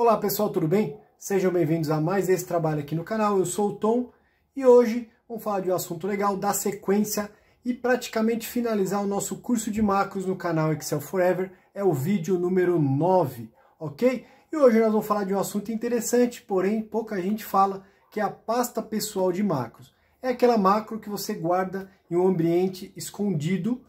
Olá pessoal, tudo bem? Sejam bem-vindos a mais esse trabalho aqui no canal. Eu sou o Tom e hoje vamos falar de um assunto legal, dar sequência e praticamente finalizar o nosso curso de macros no canal Excel Forever. É o vídeo número 9, ok? E hoje nós vamos falar de um assunto interessante, porém pouca gente fala, que é a pasta pessoal de macros. É aquela macro que você guarda em um ambiente escondido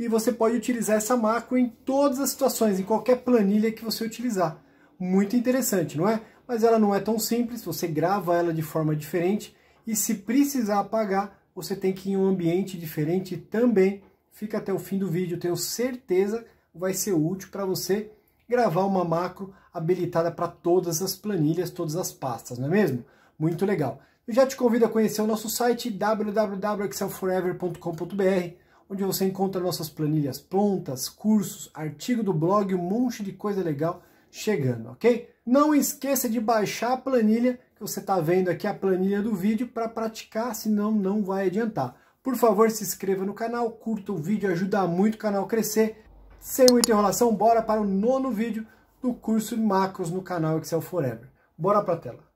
e você pode utilizar essa macro em todas as situações, em qualquer planilha que você utilizar muito interessante, não é? Mas ela não é tão simples, você grava ela de forma diferente e se precisar apagar, você tem que ir em um ambiente diferente também. Fica até o fim do vídeo, tenho certeza vai ser útil para você gravar uma macro habilitada para todas as planilhas, todas as pastas, não é mesmo? Muito legal. Eu já te convido a conhecer o nosso site www.excelforever.com.br, onde você encontra nossas planilhas prontas, cursos, artigo do blog, um monte de coisa legal chegando, ok? Não esqueça de baixar a planilha, que você está vendo aqui a planilha do vídeo, para praticar, senão não vai adiantar. Por favor, se inscreva no canal, curta o vídeo, ajuda muito o canal a crescer. Sem muita enrolação, bora para o nono vídeo do curso Macros no canal Excel Forever. Bora para a tela.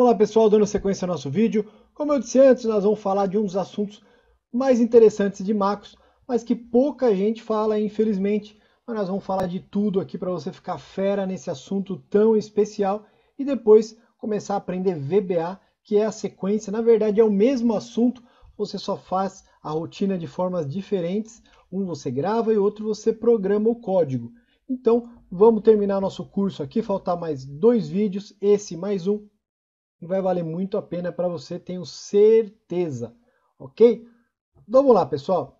Olá pessoal, dando sequência ao nosso vídeo. Como eu disse antes, nós vamos falar de um dos assuntos mais interessantes de Macros, mas que pouca gente fala, infelizmente. Mas nós vamos falar de tudo aqui para você ficar fera nesse assunto tão especial e depois começar a aprender VBA, que é a sequência. Na verdade, é o mesmo assunto, você só faz a rotina de formas diferentes. Um você grava e outro você programa o código. Então, vamos terminar nosso curso aqui, faltar mais dois vídeos, esse mais um, e vai valer muito a pena para você, tenho certeza, ok? Vamos lá, pessoal.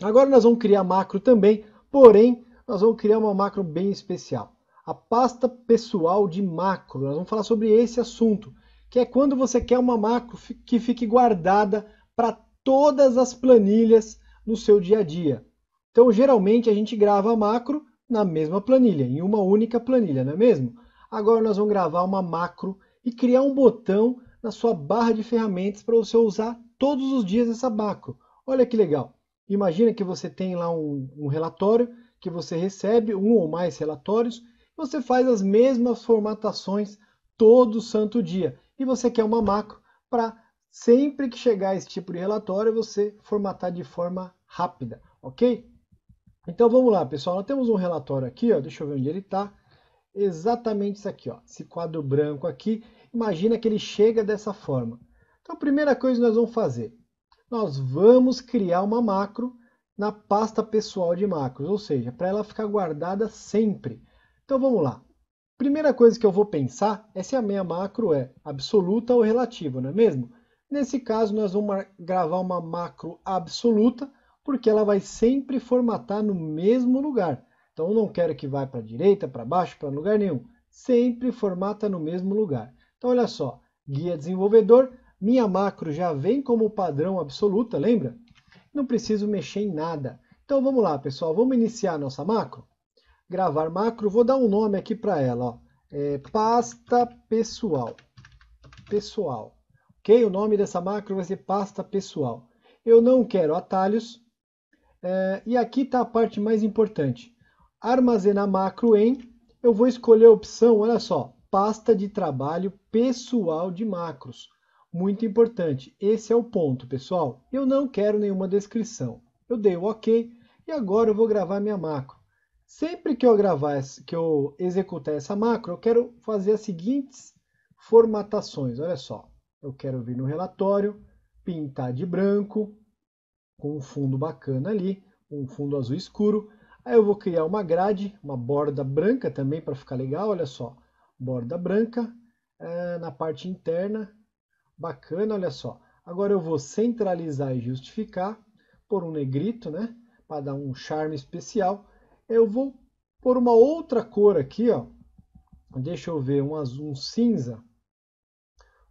Agora nós vamos criar macro também, porém, nós vamos criar uma macro bem especial. A pasta pessoal de macro, nós vamos falar sobre esse assunto, que é quando você quer uma macro que fique guardada para todas as planilhas no seu dia a dia. Então, geralmente, a gente grava a macro na mesma planilha, em uma única planilha, não é mesmo? Agora nós vamos gravar uma macro e criar um botão na sua barra de ferramentas para você usar todos os dias essa macro. Olha que legal! Imagina que você tem lá um, um relatório que você recebe, um ou mais relatórios, você faz as mesmas formatações todo santo dia e você quer uma macro para sempre que chegar esse tipo de relatório você formatar de forma rápida, ok? Então vamos lá, pessoal. Nós temos um relatório aqui, ó, deixa eu ver onde ele está exatamente isso aqui, ó, esse quadro branco aqui. Imagina que ele chega dessa forma. Então, a primeira coisa que nós vamos fazer, nós vamos criar uma macro na pasta pessoal de macros, ou seja, para ela ficar guardada sempre. Então, vamos lá. Primeira coisa que eu vou pensar é se a minha macro é absoluta ou relativa, não é mesmo? Nesse caso, nós vamos gravar uma macro absoluta, porque ela vai sempre formatar no mesmo lugar. Então não quero que vá para a direita, para baixo, para lugar nenhum. Sempre formata no mesmo lugar. Então olha só, guia desenvolvedor, minha macro já vem como padrão absoluta, lembra? Não preciso mexer em nada. Então vamos lá, pessoal, vamos iniciar a nossa macro? Gravar macro, vou dar um nome aqui para ela, ó. É, pasta pessoal. Pessoal. Ok? O nome dessa macro vai ser pasta pessoal. Eu não quero atalhos. É, e aqui está a parte mais importante armazenar macro em, eu vou escolher a opção, olha só, pasta de trabalho pessoal de macros. Muito importante, esse é o ponto, pessoal. Eu não quero nenhuma descrição. Eu dei o OK e agora eu vou gravar minha macro. Sempre que eu gravar, que eu executar essa macro, eu quero fazer as seguintes formatações. Olha só, eu quero vir no relatório, pintar de branco, com um fundo bacana ali, um fundo azul escuro. Aí eu vou criar uma grade, uma borda branca também para ficar legal, olha só. Borda branca é, na parte interna, bacana, olha só. Agora eu vou centralizar e justificar por um negrito, né? Para dar um charme especial. Eu vou por uma outra cor aqui, ó. Deixa eu ver, um azul, um cinza.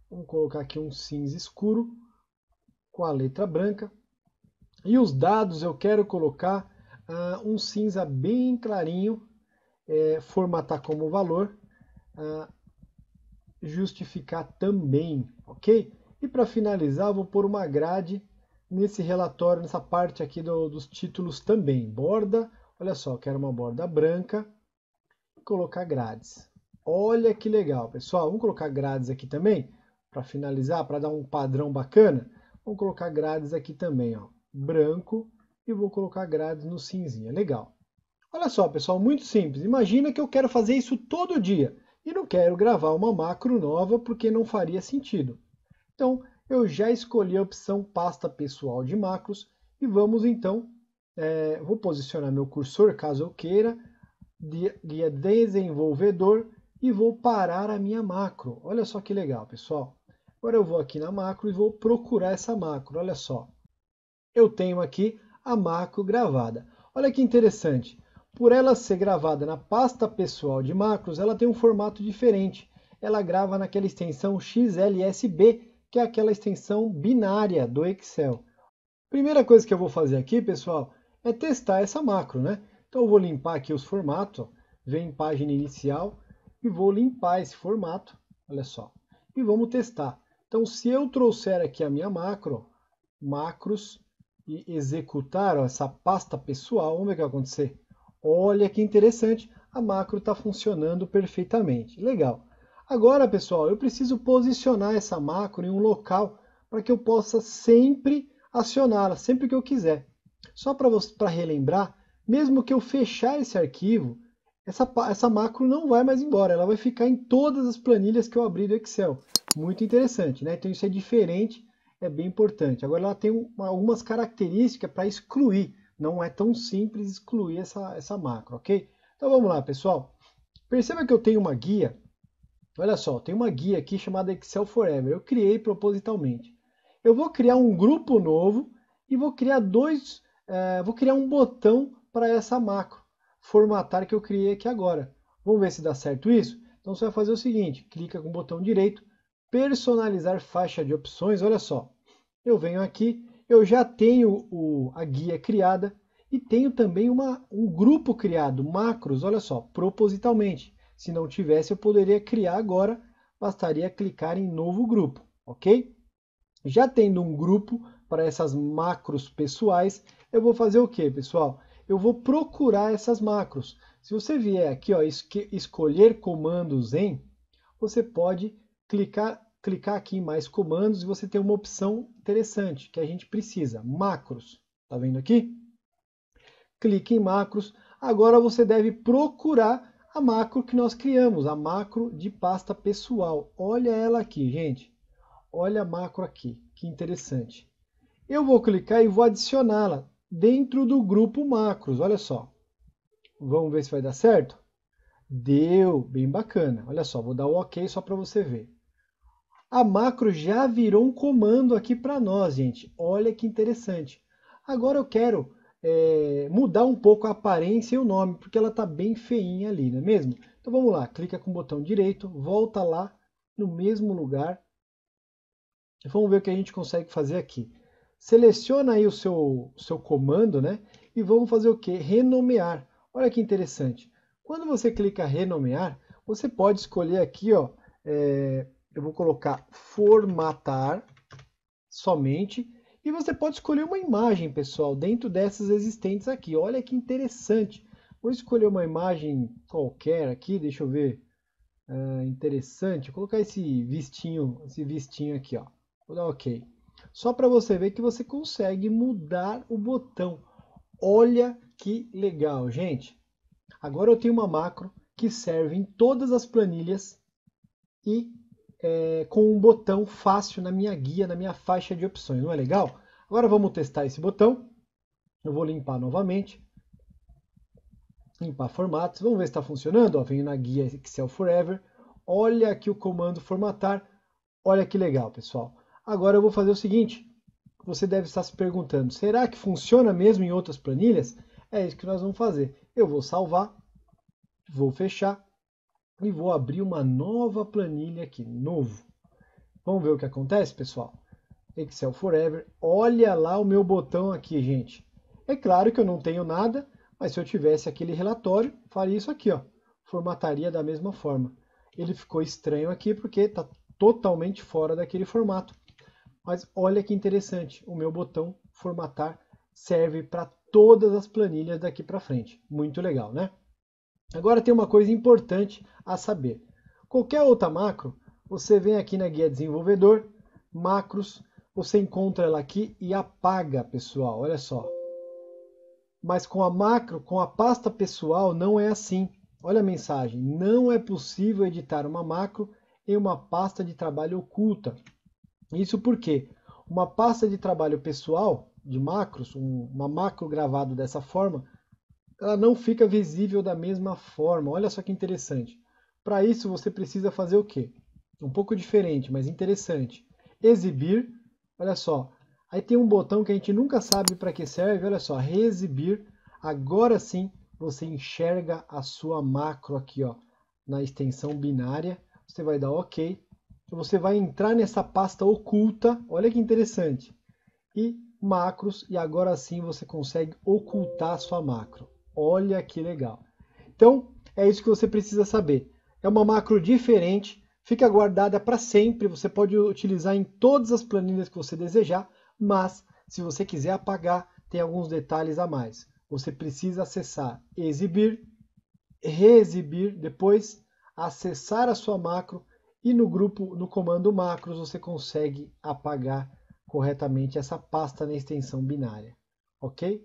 Vamos colocar aqui um cinza escuro com a letra branca. E os dados eu quero colocar ah, um cinza bem clarinho, é, formatar como valor, ah, justificar também, ok? E para finalizar, vou pôr uma grade nesse relatório, nessa parte aqui do, dos títulos também. Borda, olha só, quero uma borda branca colocar grades. Olha que legal, pessoal. Vamos colocar grades aqui também, para finalizar, para dar um padrão bacana. Vamos colocar grades aqui também, ó. Branco, e vou colocar grades no cinzinha. É legal. Olha só, pessoal, muito simples. Imagina que eu quero fazer isso todo dia e não quero gravar uma macro nova porque não faria sentido. Então, eu já escolhi a opção pasta pessoal de macros e vamos então, é, vou posicionar meu cursor caso eu queira, guia desenvolvedor e vou parar a minha macro. Olha só que legal, pessoal. Agora eu vou aqui na macro e vou procurar essa macro. Olha só, eu tenho aqui a macro gravada. Olha que interessante. Por ela ser gravada na pasta pessoal de macros, ela tem um formato diferente. Ela grava naquela extensão XLSB, que é aquela extensão binária do Excel. Primeira coisa que eu vou fazer aqui, pessoal, é testar essa macro, né? Então eu vou limpar aqui os formatos, vem página inicial e vou limpar esse formato, olha só. E vamos testar. Então se eu trouxer aqui a minha macro, macros e executar ó, essa pasta pessoal, vamos ver o que vai acontecer. Olha que interessante, a macro está funcionando perfeitamente. Legal. Agora, pessoal, eu preciso posicionar essa macro em um local para que eu possa sempre acioná-la, sempre que eu quiser. Só para relembrar, mesmo que eu fechar esse arquivo, essa, essa macro não vai mais embora, ela vai ficar em todas as planilhas que eu abri do Excel. Muito interessante, né? Então isso é diferente é bem importante. Agora, ela tem uma, algumas características para excluir. Não é tão simples excluir essa, essa macro, ok? Então vamos lá, pessoal. Perceba que eu tenho uma guia. Olha só, tem uma guia aqui chamada Excel Forever. Eu criei propositalmente. Eu vou criar um grupo novo e vou criar dois, eh, vou criar um botão para essa macro formatar que eu criei aqui agora. Vamos ver se dá certo isso? Então você vai fazer o seguinte, clica com o botão direito, personalizar faixa de opções, olha só. Eu venho aqui, eu já tenho o, a guia criada e tenho também uma, um grupo criado, macros, olha só, propositalmente. Se não tivesse, eu poderia criar agora, bastaria clicar em novo grupo, ok? Já tendo um grupo para essas macros pessoais, eu vou fazer o que, pessoal? Eu vou procurar essas macros. Se você vier aqui, ó, escolher comandos em, você pode clicar, clicar aqui em mais comandos e você tem uma opção interessante que a gente precisa, macros. Está vendo aqui? Clique em macros. Agora você deve procurar a macro que nós criamos, a macro de pasta pessoal. Olha ela aqui, gente. Olha a macro aqui, que interessante. Eu vou clicar e vou adicioná-la dentro do grupo macros, olha só. Vamos ver se vai dar certo? Deu, bem bacana. Olha só, vou dar o OK só para você ver. A macro já virou um comando aqui para nós, gente. Olha que interessante. Agora eu quero é, mudar um pouco a aparência e o nome, porque ela está bem feinha ali, não é mesmo? Então vamos lá, clica com o botão direito, volta lá no mesmo lugar. Vamos ver o que a gente consegue fazer aqui. Seleciona aí o seu, seu comando, né? E vamos fazer o que? Renomear. Olha que interessante. Quando você clica renomear, você pode escolher aqui, ó, é, eu vou colocar formatar somente. E você pode escolher uma imagem, pessoal, dentro dessas existentes aqui. Olha que interessante. Vou escolher uma imagem qualquer aqui, deixa eu ver. É interessante, vou colocar esse vistinho, esse vestinho aqui, ó. Vou dar OK. Só para você ver que você consegue mudar o botão. Olha que legal, gente. Agora eu tenho uma macro que serve em todas as planilhas e é, com um botão fácil na minha guia, na minha faixa de opções, não é legal? Agora vamos testar esse botão. Eu vou limpar novamente. Limpar formatos. Vamos ver se está funcionando. Ó, venho na guia Excel Forever. Olha aqui o comando formatar. Olha que legal, pessoal. Agora eu vou fazer o seguinte. Você deve estar se perguntando, será que funciona mesmo em outras planilhas? É isso que nós vamos fazer. Eu vou salvar, vou fechar e vou abrir uma nova planilha aqui, novo. Vamos ver o que acontece, pessoal? Excel Forever, olha lá o meu botão aqui, gente. É claro que eu não tenho nada, mas se eu tivesse aquele relatório, faria isso aqui, ó. Formataria da mesma forma. Ele ficou estranho aqui porque está totalmente fora daquele formato. Mas olha que interessante, o meu botão formatar serve para todas as planilhas daqui para frente. Muito legal, né? Agora tem uma coisa importante a saber. Qualquer outra macro, você vem aqui na guia desenvolvedor, macros, você encontra ela aqui e apaga, pessoal, olha só. Mas com a macro, com a pasta pessoal, não é assim. Olha a mensagem, não é possível editar uma macro em uma pasta de trabalho oculta. Isso porque uma pasta de trabalho pessoal, de macros, um, uma macro gravada dessa forma, ela não fica visível da mesma forma. Olha só que interessante. Para isso, você precisa fazer o quê? Um pouco diferente, mas interessante. Exibir, olha só. Aí tem um botão que a gente nunca sabe para que serve, olha só, reexibir. Agora sim, você enxerga a sua macro aqui, ó, na extensão binária. Você vai dar OK. Você vai entrar nessa pasta oculta, olha que interessante. E macros, e agora sim você consegue ocultar a sua macro. Olha que legal. Então, é isso que você precisa saber. É uma macro diferente, fica guardada para sempre, você pode utilizar em todas as planilhas que você desejar, mas se você quiser apagar, tem alguns detalhes a mais. Você precisa acessar exibir, reexibir, depois acessar a sua macro e no grupo, no comando macros, você consegue apagar corretamente essa pasta na extensão binária, ok?